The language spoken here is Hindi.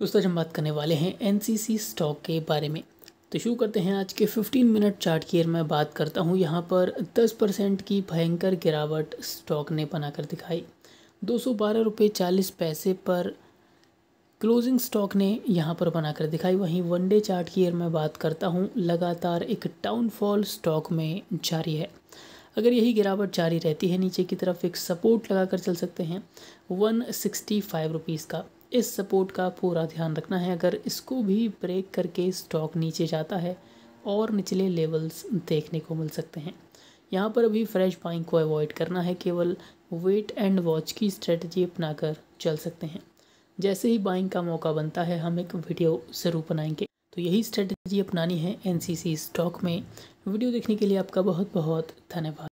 दोस्तों हम बात करने वाले हैं एन स्टॉक के बारे में तो शुरू करते हैं आज के 15 मिनट चार्ट की मैं बात करता हूँ यहाँ पर 10 परसेंट की भयंकर गिरावट स्टॉक ने बनाकर दिखाई दो सौ बारह रुपये चालीस पैसे पर क्लोजिंग स्टॉक ने यहाँ पर बनाकर दिखाई वहीं वनडे चार्ट की मैं बात करता हूँ लगातार एक डाउनफॉल स्टॉक में जारी है अगर यही गिरावट जारी रहती है नीचे की तरफ एक सपोर्ट लगाकर चल सकते हैं वन सिक्सटी फाइव रुपीज़ का इस सपोर्ट का पूरा ध्यान रखना है अगर इसको भी ब्रेक करके स्टॉक नीचे जाता है और निचले लेवल्स देखने को मिल सकते हैं यहाँ पर अभी फ्रेश बाइंग को अवॉइड करना है केवल वेट एंड वॉच की स्ट्रेटजी अपनाकर चल सकते हैं जैसे ही बाइंग का मौका बनता है हम एक वीडियो ज़रूर बनाएंगे तो यही स्ट्रेटजी अपनानी है एनसीसी स्टॉक में वीडियो देखने के लिए आपका बहुत बहुत धन्यवाद